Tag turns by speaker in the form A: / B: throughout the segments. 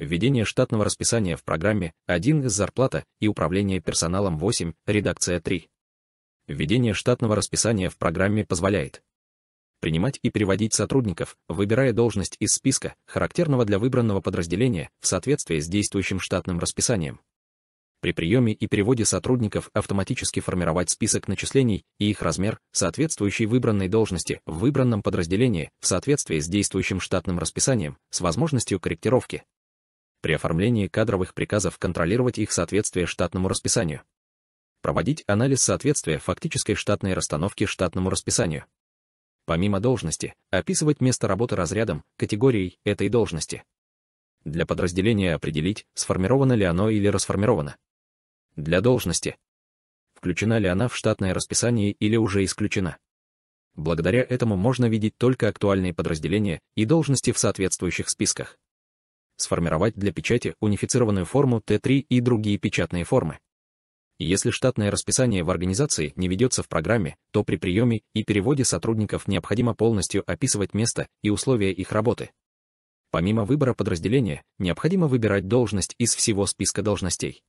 A: введение штатного расписания в программе 1 из зарплата и управление персоналом 8, редакция 3. Введение штатного расписания в программе позволяет принимать и переводить сотрудников, выбирая должность из списка, характерного для выбранного подразделения, в соответствии с действующим штатным расписанием. При приеме и переводе сотрудников автоматически формировать список начислений и их размер, соответствующий выбранной должности в выбранном подразделении в соответствии с действующим штатным расписанием, с возможностью корректировки при оформлении кадровых приказов контролировать их соответствие штатному расписанию, проводить анализ соответствия фактической штатной расстановки штатному расписанию, помимо должности, описывать место работы разрядом, категорией этой должности. Для подразделения определить, сформировано ли оно или расформировано. Для должности. Включена ли она в штатное расписание или уже исключена. Благодаря этому можно видеть только актуальные подразделения и должности в соответствующих списках сформировать для печати унифицированную форму Т3 и другие печатные формы. Если штатное расписание в организации не ведется в программе, то при приеме и переводе сотрудников необходимо полностью описывать место и условия их работы. Помимо выбора подразделения, необходимо выбирать должность из всего списка должностей.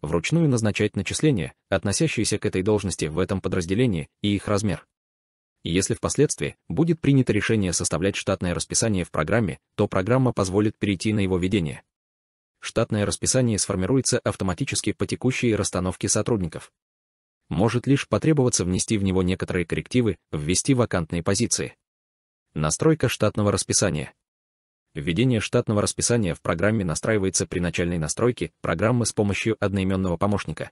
A: Вручную назначать начисления, относящиеся к этой должности в этом подразделении, и их размер. И если впоследствии будет принято решение составлять штатное расписание в программе, то программа позволит перейти на его ведение. Штатное расписание сформируется автоматически по текущей расстановке сотрудников. Может лишь потребоваться внести в него некоторые коррективы, ввести вакантные позиции. Настройка штатного расписания. Введение штатного расписания в программе настраивается при начальной настройке программы с помощью одноименного помощника.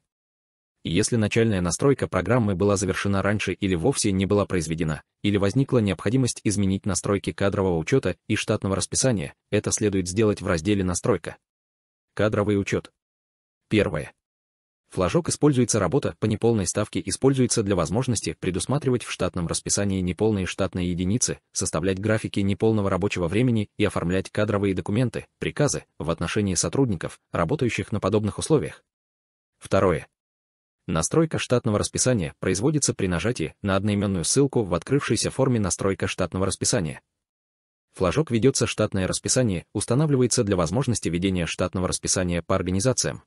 A: Если начальная настройка программы была завершена раньше или вовсе не была произведена, или возникла необходимость изменить настройки кадрового учета и штатного расписания, это следует сделать в разделе «Настройка». Кадровый учет. Первое. Флажок «Используется работа» по неполной ставке используется для возможности предусматривать в штатном расписании неполные штатные единицы, составлять графики неполного рабочего времени и оформлять кадровые документы, приказы в отношении сотрудников, работающих на подобных условиях. Второе. Настройка штатного расписания производится при нажатии на одноименную ссылку в открывшейся форме «Настройка штатного расписания». Флажок «Ведется штатное расписание» устанавливается для возможности ведения штатного расписания по организациям.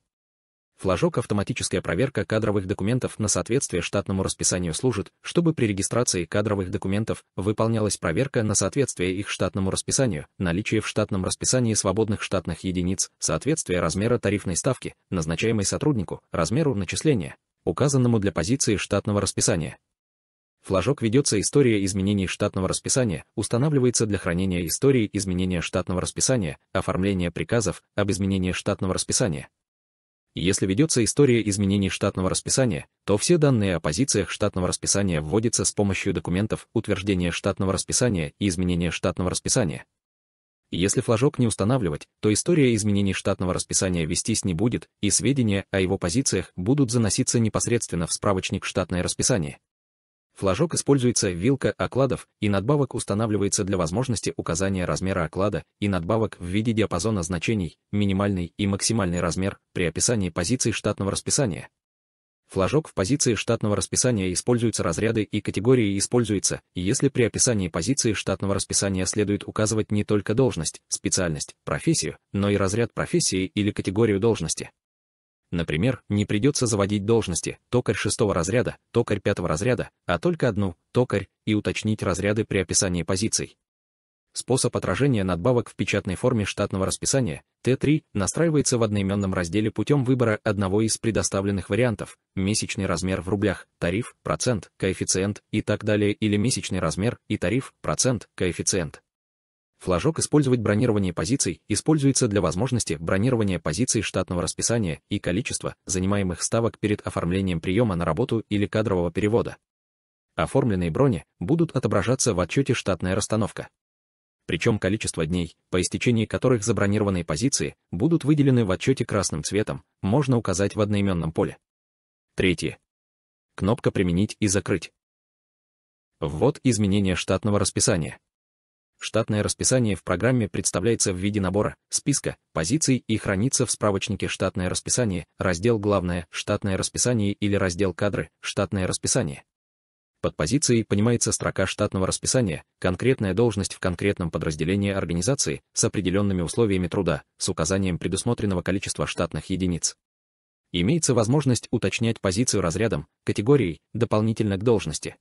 A: Флажок «Автоматическая проверка кадровых документов на соответствие штатному расписанию» служит, чтобы при регистрации кадровых документов выполнялась проверка на соответствие их штатному расписанию, наличие в штатном расписании свободных штатных единиц, соответствие размера тарифной ставки, назначаемой сотруднику, размеру начисления, указанному для позиции штатного расписания. Флажок ведется история изменений штатного расписания, устанавливается для хранения истории изменения штатного расписания, оформления приказов об изменении штатного расписания. Если ведется история изменений штатного расписания, то все данные о позициях штатного расписания вводятся с помощью документов утверждения штатного расписания и изменения штатного расписания. Если флажок не устанавливать, то история изменений штатного расписания вестись не будет, и сведения о его позициях будут заноситься непосредственно в справочник «Штатное расписание». Флажок используется вилка окладов и надбавок устанавливается для возможности указания размера оклада и надбавок в виде диапазона значений, минимальный и максимальный размер при описании позиций штатного расписания. Флажок в позиции штатного расписания используются разряды и категории используются, если при описании позиции штатного расписания следует указывать не только должность, специальность, профессию, но и разряд профессии или категорию должности. Например, не придется заводить должности токарь шестого разряда, токарь пятого разряда, а только одну, токарь, и уточнить разряды при описании позиций. Способ отражения надбавок в печатной форме штатного расписания Т3 настраивается в одноименном разделе путем выбора одного из предоставленных вариантов – месячный размер в рублях, тариф, процент, коэффициент и так далее или месячный размер и тариф, процент, коэффициент. Флажок «Использовать бронирование позиций» используется для возможности бронирования позиций штатного расписания и количества занимаемых ставок перед оформлением приема на работу или кадрового перевода. Оформленные брони будут отображаться в отчете «Штатная расстановка» причем количество дней, по истечении которых забронированные позиции будут выделены в отчете красным цветом, можно указать в одноименном поле. Третье. Кнопка «Применить» и «Закрыть». Ввод изменения штатного расписания. Штатное расписание в программе представляется в виде набора, списка, позиций и хранится в справочнике «Штатное расписание», раздел «Главное», «Штатное расписание» или раздел «Кадры», «Штатное расписание». Под позицией понимается строка штатного расписания, конкретная должность в конкретном подразделении организации с определенными условиями труда, с указанием предусмотренного количества штатных единиц. Имеется возможность уточнять позицию разрядом, категорией, дополнительно к должности.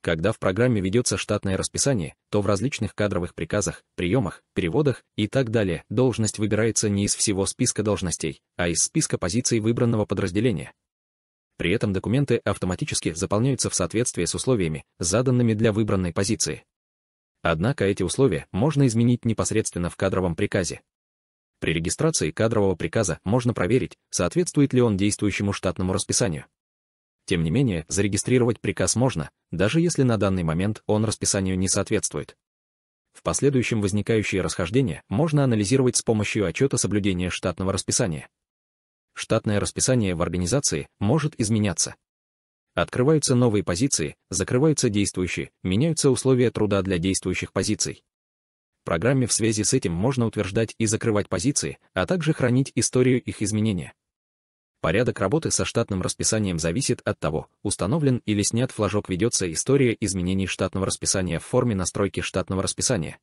A: Когда в программе ведется штатное расписание, то в различных кадровых приказах, приемах, переводах и так далее должность выбирается не из всего списка должностей, а из списка позиций выбранного подразделения, при этом документы автоматически заполняются в соответствии с условиями, заданными для выбранной позиции. Однако эти условия можно изменить непосредственно в кадровом приказе. При регистрации кадрового приказа можно проверить, соответствует ли он действующему штатному расписанию. Тем не менее, зарегистрировать приказ можно, даже если на данный момент он расписанию не соответствует. В последующем возникающие расхождения можно анализировать с помощью отчета соблюдения штатного расписания. Штатное расписание в организации может изменяться. Открываются новые позиции, закрываются действующие, меняются условия труда для действующих позиций. В программе в связи с этим можно утверждать и закрывать позиции, а также хранить историю их изменения. Порядок работы со штатным расписанием зависит от того, установлен или снят флажок ведется история изменений штатного расписания в форме настройки штатного расписания,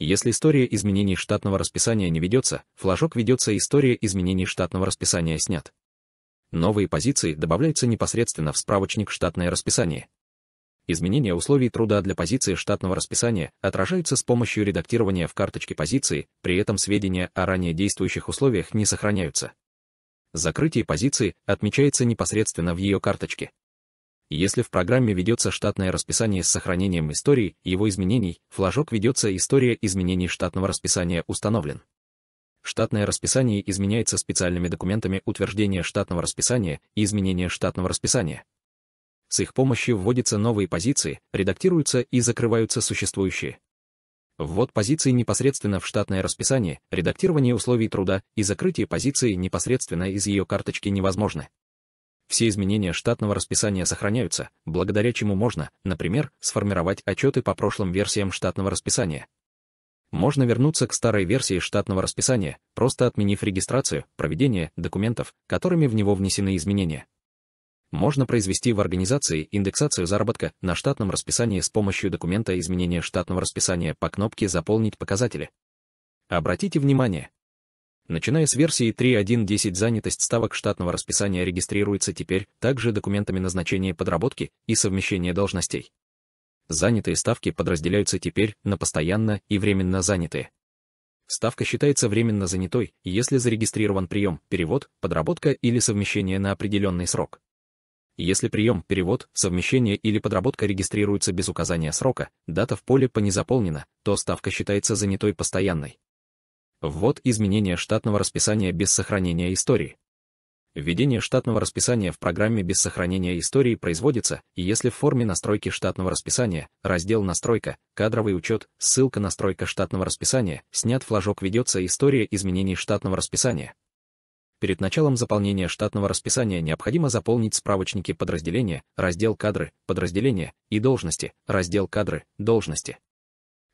A: если история изменений штатного расписания не ведется, флажок ведется «История изменений штатного расписания снят». Новые позиции добавляются непосредственно в справочник «Штатное расписание». Изменения условий труда для позиции штатного расписания отражаются с помощью редактирования в карточке позиции, при этом сведения о ранее действующих условиях не сохраняются. Закрытие позиции отмечается непосредственно в ее карточке. Если в программе ведется штатное расписание с сохранением истории его изменений, флажок ведется «История изменений штатного расписания установлен». Штатное расписание изменяется специальными документами утверждения штатного расписания и изменения штатного расписания. С их помощью вводятся новые позиции, редактируются и закрываются существующие. Ввод позиций непосредственно в штатное расписание, редактирование условий труда и закрытие позиции непосредственно из ее карточки невозможны. Все изменения штатного расписания сохраняются, благодаря чему можно, например, сформировать отчеты по прошлым версиям штатного расписания. Можно вернуться к старой версии штатного расписания, просто отменив регистрацию, проведение документов, которыми в него внесены изменения. Можно произвести в организации индексацию заработка на штатном расписании с помощью документа изменения штатного расписания по кнопке «Заполнить показатели». Обратите внимание, Начиная с версии 3.1.10 занятость ставок штатного расписания регистрируется теперь также документами назначения подработки и совмещения должностей. Занятые ставки подразделяются теперь на постоянно и временно занятые. Ставка считается временно занятой, если зарегистрирован прием, перевод, подработка или совмещение на определенный срок. Если прием, перевод, совмещение или подработка регистрируется без указания срока, дата в поле по заполнена, то ставка считается занятой постоянной. Ввод изменения штатного расписания без сохранения истории. Введение штатного расписания в программе без сохранения истории производится, если в форме настройки штатного расписания, раздел «Настройка», «Кадровый учет», ссылка «Настройка штатного расписания», снят флажок «Ведется история изменений штатного расписания». Перед началом заполнения штатного расписания необходимо заполнить справочники подразделения, раздел «Кадры», «Подразделения» и «Должности», раздел «Кадры», «Должности».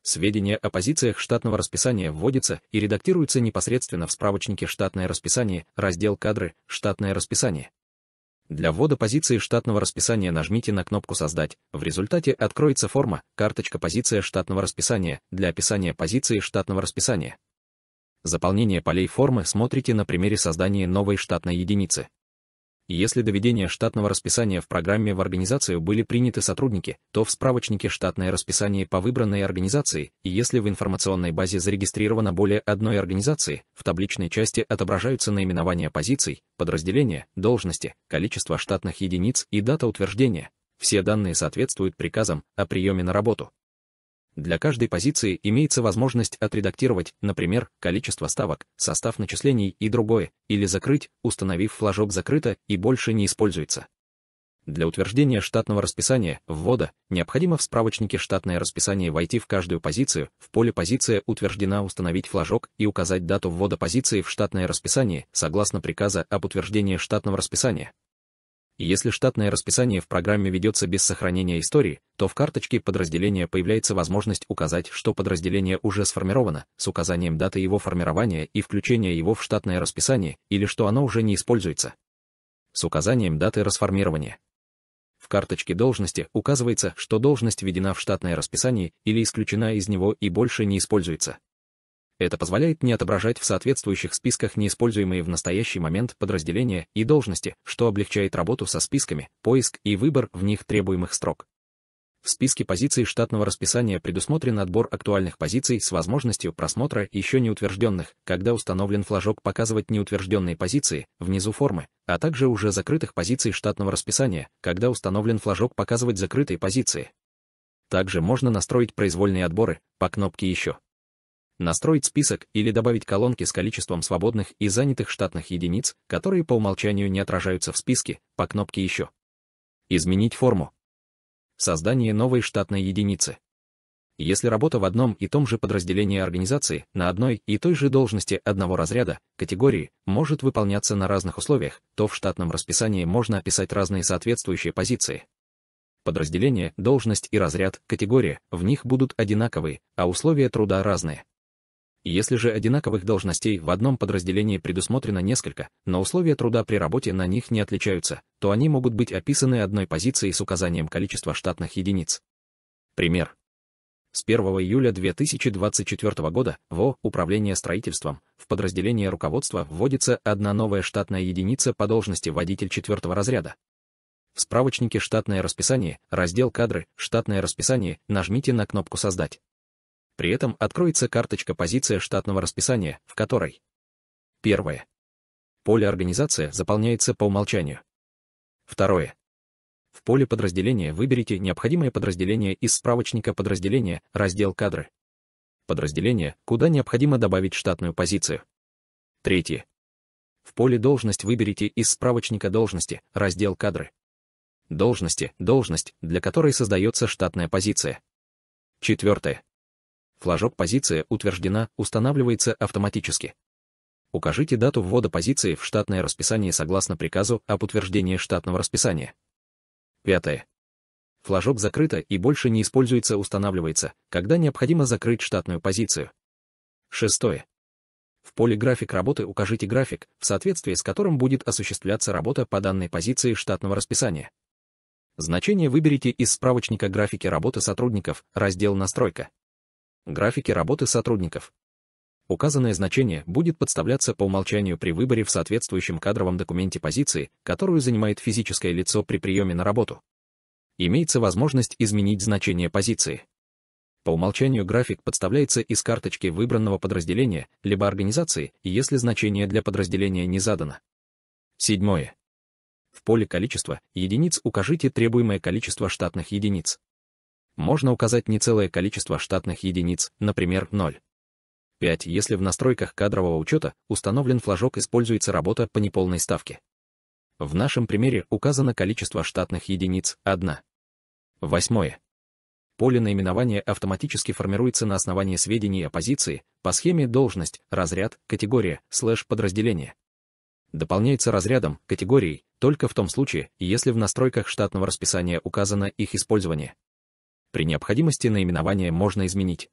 A: Сведения о позициях штатного расписания вводятся и редактируются непосредственно в справочнике «Штатное расписание», раздел «Кадры», «Штатное расписание». Для ввода позиции штатного расписания нажмите на кнопку «Создать». В результате откроется форма «Карточка позиция штатного расписания» для описания позиции штатного расписания. Заполнение полей формы смотрите на примере создания новой штатной единицы. Если доведение штатного расписания в программе в организацию были приняты сотрудники, то в справочнике «Штатное расписание по выбранной организации» и если в информационной базе зарегистрировано более одной организации, в табличной части отображаются наименования позиций, подразделения, должности, количество штатных единиц и дата утверждения. Все данные соответствуют приказам о приеме на работу. Для каждой позиции имеется возможность отредактировать, например, количество ставок, состав начислений и другое, или закрыть, установив флажок «закрыто» и больше не используется. Для утверждения штатного расписания ввода необходимо в справочнике «Штатное расписание» войти в каждую позицию, в поле «Позиция» утверждена установить флажок и указать дату ввода позиции в штатное расписание согласно приказа об утверждении штатного расписания если штатное расписание в программе ведется без сохранения истории, то в карточке подразделения появляется возможность указать, что подразделение уже сформировано, с указанием даты его формирования и включения его в штатное расписание, или что оно уже не используется. С указанием даты расформирования. В карточке должности указывается, что должность введена в штатное расписание или исключена из него и больше не используется. Это позволяет не отображать в соответствующих списках неиспользуемые в настоящий момент подразделения и должности, что облегчает работу со списками, поиск и выбор в них требуемых строк. В списке позиций штатного расписания предусмотрен отбор актуальных позиций с возможностью просмотра еще не утвержденных, когда установлен флажок «Показывать неутвержденные позиции» внизу формы, а также уже закрытых позиций штатного расписания, когда установлен флажок «Показывать закрытые позиции». Также можно настроить произвольные отборы по кнопке «Еще» настроить список или добавить колонки с количеством свободных и занятых штатных единиц, которые по умолчанию не отражаются в списке, по кнопке «Еще». Изменить форму. Создание новой штатной единицы. Если работа в одном и том же подразделении организации, на одной и той же должности одного разряда, категории, может выполняться на разных условиях, то в штатном расписании можно описать разные соответствующие позиции. Подразделение, должность и разряд, категория, в них будут одинаковые, а условия труда разные. Если же одинаковых должностей в одном подразделении предусмотрено несколько, но условия труда при работе на них не отличаются, то они могут быть описаны одной позицией с указанием количества штатных единиц. Пример. С 1 июля 2024 года в Управление строительством в подразделение руководства вводится одна новая штатная единица по должности водитель четвертого разряда. В справочнике «Штатное расписание» раздел «Кадры», «Штатное расписание» нажмите на кнопку «Создать». При этом откроется карточка позиция штатного расписания, в которой Первое. Поле организация заполняется по умолчанию. Второе. В поле подразделения выберите необходимое подразделение из справочника подразделения, раздел кадры. Подразделение, куда необходимо добавить штатную позицию. Третье. В поле должность выберите из справочника должности, раздел кадры. Должности, должность, для которой создается штатная позиция. Четвертое. Флажок «Позиция утверждена» устанавливается автоматически. Укажите дату ввода позиции в штатное расписание согласно приказу об утверждении штатного расписания. Пятое. Флажок закрыто и больше не используется устанавливается, когда необходимо закрыть штатную позицию. Шестое. В поле «График работы» укажите график, в соответствии с которым будет осуществляться работа по данной позиции штатного расписания. Значение выберите из справочника «Графики работы сотрудников», раздел «Настройка». Графики работы сотрудников. Указанное значение будет подставляться по умолчанию при выборе в соответствующем кадровом документе позиции, которую занимает физическое лицо при приеме на работу. Имеется возможность изменить значение позиции. По умолчанию график подставляется из карточки выбранного подразделения либо организации, если значение для подразделения не задано. Седьмое. В поле количества единиц укажите требуемое количество штатных единиц. Можно указать не целое количество штатных единиц, например, 0. 5. Если в настройках кадрового учета установлен флажок «Используется работа по неполной ставке». В нашем примере указано количество штатных единиц – 1. Восьмое. Поле наименования автоматически формируется на основании сведений о позиции по схеме «Должность», «Разряд», «Категория», «Слэш», «Подразделение». Дополняется разрядом, категорией, только в том случае, если в настройках штатного расписания указано их использование. При необходимости наименование можно изменить.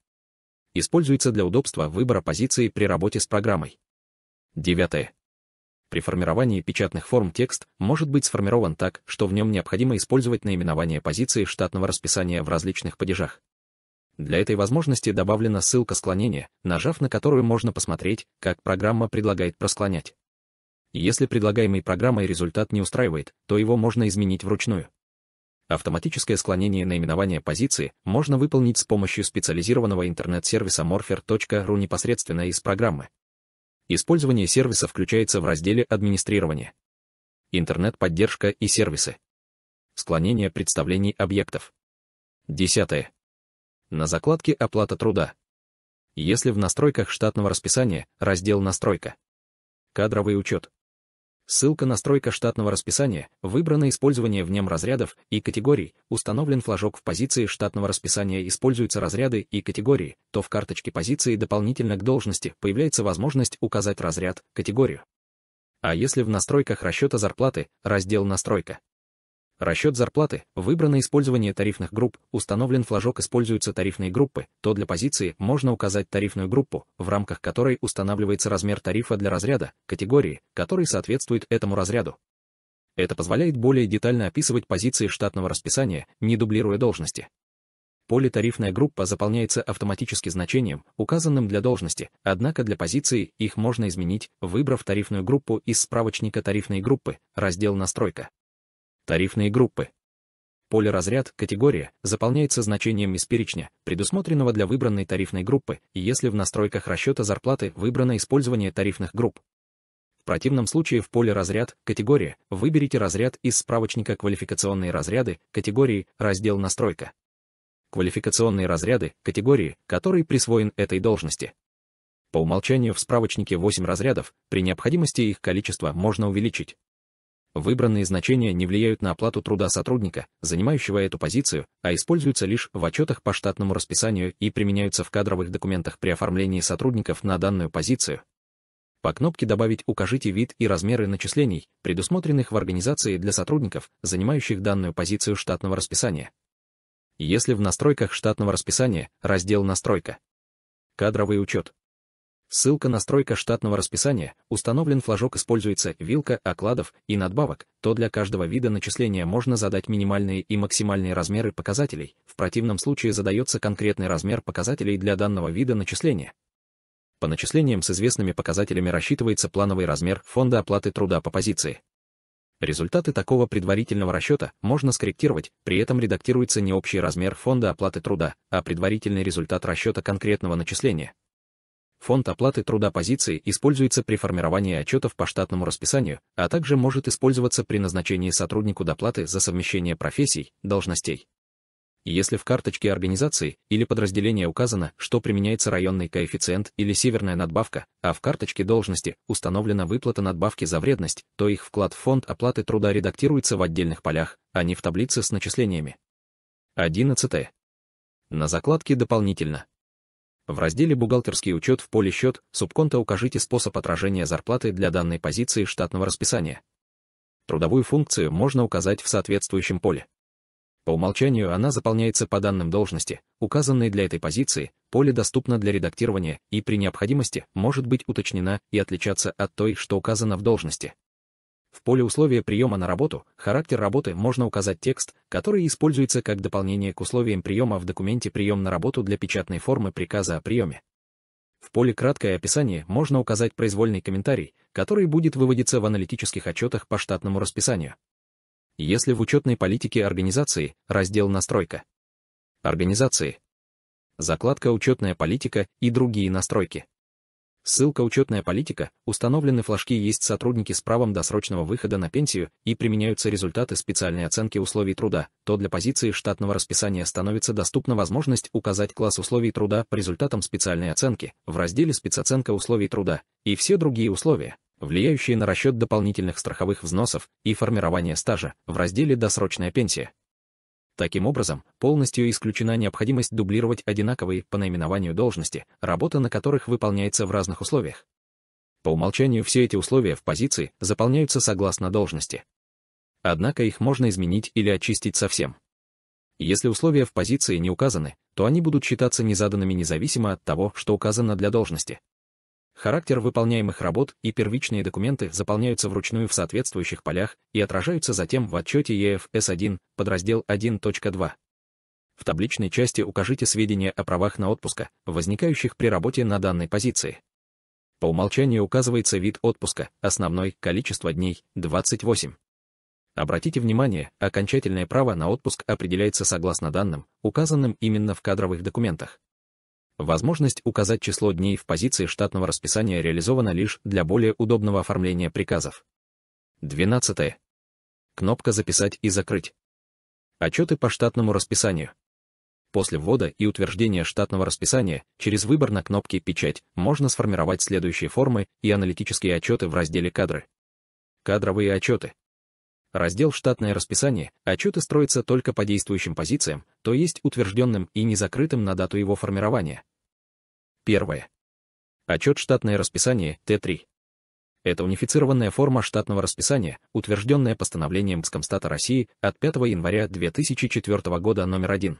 A: Используется для удобства выбора позиции при работе с программой. Девятое. При формировании печатных форм текст может быть сформирован так, что в нем необходимо использовать наименование позиции штатного расписания в различных падежах. Для этой возможности добавлена ссылка склонения, нажав на которую можно посмотреть, как программа предлагает просклонять. Если предлагаемый программой результат не устраивает, то его можно изменить вручную. Автоматическое склонение наименования позиции можно выполнить с помощью специализированного интернет-сервиса morpher.ru непосредственно из программы. Использование сервиса включается в разделе «Администрирование». Интернет-поддержка и сервисы. Склонение представлений объектов. Десятое. На закладке «Оплата труда». Если в настройках штатного расписания раздел «Настройка». Кадровый учет. Ссылка настройка штатного расписания, выбрано использование в нем разрядов и категорий, установлен флажок в позиции штатного расписания используются разряды и категории, то в карточке позиции дополнительно к должности появляется возможность указать разряд, категорию. А если в настройках расчета зарплаты, раздел «Настройка», Расчет зарплаты, выбрано использование тарифных групп, установлен флажок «Используются тарифные группы», то для позиции можно указать тарифную группу, в рамках которой устанавливается размер тарифа для разряда, категории, который соответствует этому разряду. Это позволяет более детально описывать позиции штатного расписания, не дублируя должности. Поле «Тарифная группа» заполняется автоматически значением, указанным для должности, однако для позиции их можно изменить, выбрав тарифную группу из справочника тарифные группы, раздел «Настройка». Тарифные группы. Поле «Разряд» категория заполняется значением из перечня, предусмотренного для выбранной тарифной группы, и если в настройках расчета зарплаты выбрано использование тарифных групп. В противном случае в поле «Разряд» категория выберите разряд из справочника «Квалификационные разряды» категории «Раздел настройка». Квалификационные разряды категории, который присвоен этой должности. По умолчанию в справочнике 8 разрядов, при необходимости их количество можно увеличить. Выбранные значения не влияют на оплату труда сотрудника, занимающего эту позицию, а используются лишь в отчетах по штатному расписанию и применяются в кадровых документах при оформлении сотрудников на данную позицию. По кнопке «Добавить» укажите вид и размеры начислений, предусмотренных в организации для сотрудников, занимающих данную позицию штатного расписания. Если в настройках штатного расписания раздел «Настройка», «Кадровый учет», Ссылка настройка штатного расписания, установлен флажок используется вилка окладов и надбавок, то для каждого вида начисления можно задать минимальные и максимальные размеры показателей, в противном случае задается конкретный размер показателей для данного вида начисления. По начислениям с известными показателями рассчитывается плановый размер фонда оплаты труда по позиции. Результаты такого предварительного расчета можно скорректировать, при этом редактируется не общий размер фонда оплаты труда, а предварительный результат расчета конкретного начисления. Фонд оплаты труда позиции используется при формировании отчетов по штатному расписанию, а также может использоваться при назначении сотруднику доплаты за совмещение профессий, должностей. Если в карточке организации или подразделения указано, что применяется районный коэффициент или северная надбавка, а в карточке должности установлена выплата надбавки за вредность, то их вклад в фонд оплаты труда редактируется в отдельных полях, а не в таблице с начислениями. 11. На закладке дополнительно. В разделе «Бухгалтерский учет» в поле «Счет» субконта укажите способ отражения зарплаты для данной позиции штатного расписания. Трудовую функцию можно указать в соответствующем поле. По умолчанию она заполняется по данным должности, указанной для этой позиции, поле доступно для редактирования и при необходимости может быть уточнена и отличаться от той, что указано в должности. В поле условия приема на работу, характер работы можно указать текст, который используется как дополнение к условиям приема в документе «Прием на работу» для печатной формы приказа о приеме. В поле «Краткое описание» можно указать произвольный комментарий, который будет выводиться в аналитических отчетах по штатному расписанию. Если в учетной политике организации раздел «Настройка». Организации. Закладка «Учетная политика» и другие настройки. Ссылка «Учетная политика», установлены флажки «Есть сотрудники с правом досрочного выхода на пенсию» и применяются результаты специальной оценки условий труда, то для позиции штатного расписания становится доступна возможность указать класс условий труда по результатам специальной оценки в разделе «Спецоценка условий труда» и все другие условия, влияющие на расчет дополнительных страховых взносов и формирование стажа в разделе «Досрочная пенсия». Таким образом, полностью исключена необходимость дублировать одинаковые по наименованию должности, работа на которых выполняется в разных условиях. По умолчанию все эти условия в позиции заполняются согласно должности. Однако их можно изменить или очистить совсем. Если условия в позиции не указаны, то они будут считаться незаданными независимо от того, что указано для должности. Характер выполняемых работ и первичные документы заполняются вручную в соответствующих полях и отражаются затем в отчете ЕФС-1, подраздел 1.2. В табличной части укажите сведения о правах на отпуска, возникающих при работе на данной позиции. По умолчанию указывается вид отпуска, основной, количество дней – 28. Обратите внимание, окончательное право на отпуск определяется согласно данным, указанным именно в кадровых документах. Возможность указать число дней в позиции штатного расписания реализована лишь для более удобного оформления приказов. 12. Кнопка «Записать и закрыть». Отчеты по штатному расписанию. После ввода и утверждения штатного расписания через выбор на кнопке «Печать» можно сформировать следующие формы и аналитические отчеты в разделе «Кадры». Кадровые отчеты. Раздел «Штатное расписание» отчеты строятся только по действующим позициям, то есть утвержденным и незакрытым на дату его формирования, Первое. Отчет «Штатное расписание» Т3. Это унифицированная форма штатного расписания, утвержденная постановлением Скомстата России от 5 января 2004 года номер 1,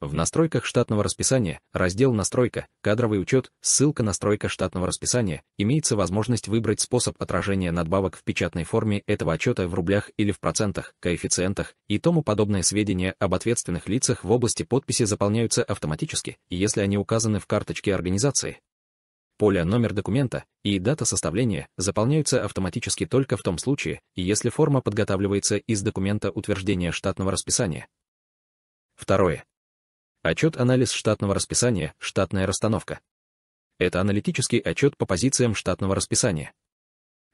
A: в настройках штатного расписания, раздел «Настройка», «Кадровый учет», ссылка «Настройка штатного расписания» имеется возможность выбрать способ отражения надбавок в печатной форме этого отчета в рублях или в процентах, коэффициентах и тому подобное сведения об ответственных лицах в области подписи заполняются автоматически, если они указаны в карточке организации. Поле «Номер документа» и «Дата составления» заполняются автоматически только в том случае, если форма подготавливается из документа утверждения штатного расписания. Второе. Отчет-анализ штатного расписания, штатная расстановка. Это аналитический отчет по позициям штатного расписания.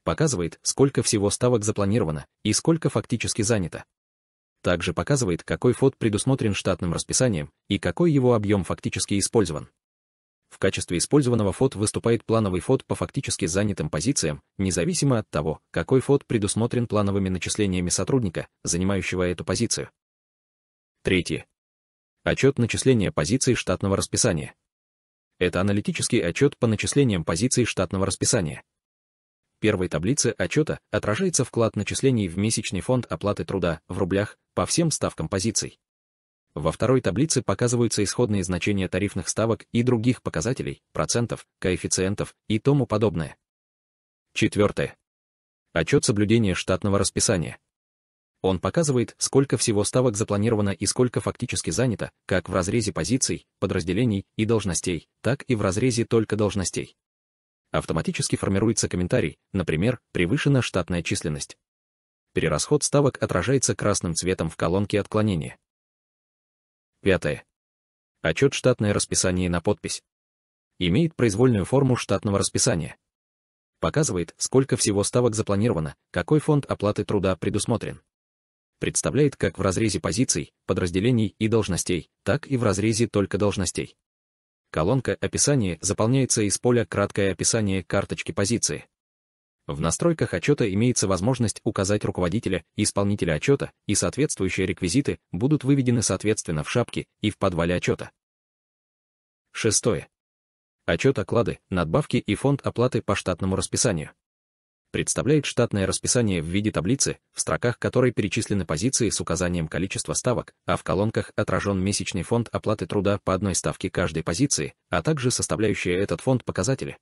A: Показывает, сколько всего ставок запланировано и сколько фактически занято. Также показывает, какой фот предусмотрен штатным расписанием и какой его объем фактически использован. В качестве использованного фот выступает плановый фот по фактически занятым позициям, независимо от того, какой фот предусмотрен плановыми начислениями сотрудника, занимающего эту позицию. Третье. Отчет начисления позиций штатного расписания. Это аналитический отчет по начислениям позиций штатного расписания. В первой таблице отчета отражается вклад начислений в месячный фонд оплаты труда в рублях по всем ставкам позиций. Во второй таблице показываются исходные значения тарифных ставок и других показателей, процентов, коэффициентов и тому подобное. Четвертое. Отчет соблюдения штатного расписания. Он показывает, сколько всего ставок запланировано и сколько фактически занято, как в разрезе позиций, подразделений и должностей, так и в разрезе только должностей. Автоматически формируется комментарий, например, превышена штатная численность. Перерасход ставок отражается красным цветом в колонке отклонения. Пятое. Отчет штатное расписание на подпись. Имеет произвольную форму штатного расписания. Показывает, сколько всего ставок запланировано, какой фонд оплаты труда предусмотрен представляет как в разрезе позиций, подразделений и должностей, так и в разрезе только должностей. Колонка «Описание» заполняется из поля «Краткое описание карточки позиции». В настройках отчета имеется возможность указать руководителя и исполнителя отчета, и соответствующие реквизиты будут выведены соответственно в шапке и в подвале отчета. Шестое. Отчет оклады, надбавки и фонд оплаты по штатному расписанию представляет штатное расписание в виде таблицы, в строках которой перечислены позиции с указанием количества ставок, а в колонках отражен месячный фонд оплаты труда по одной ставке каждой позиции, а также составляющие этот фонд показатели,